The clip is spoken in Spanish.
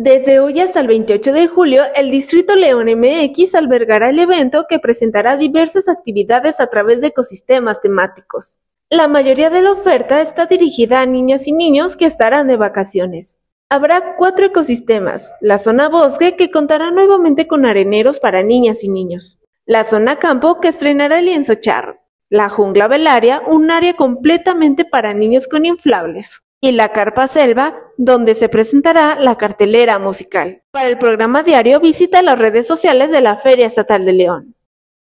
Desde hoy hasta el 28 de julio, el Distrito León MX albergará el evento que presentará diversas actividades a través de ecosistemas temáticos. La mayoría de la oferta está dirigida a niñas y niños que estarán de vacaciones. Habrá cuatro ecosistemas, la zona bosque que contará nuevamente con areneros para niñas y niños, la zona campo que estrenará el lienzo charro, la jungla velaria, un área completamente para niños con inflables, y la carpa selva donde se presentará la cartelera musical. Para el programa diario visita las redes sociales de la Feria Estatal de León.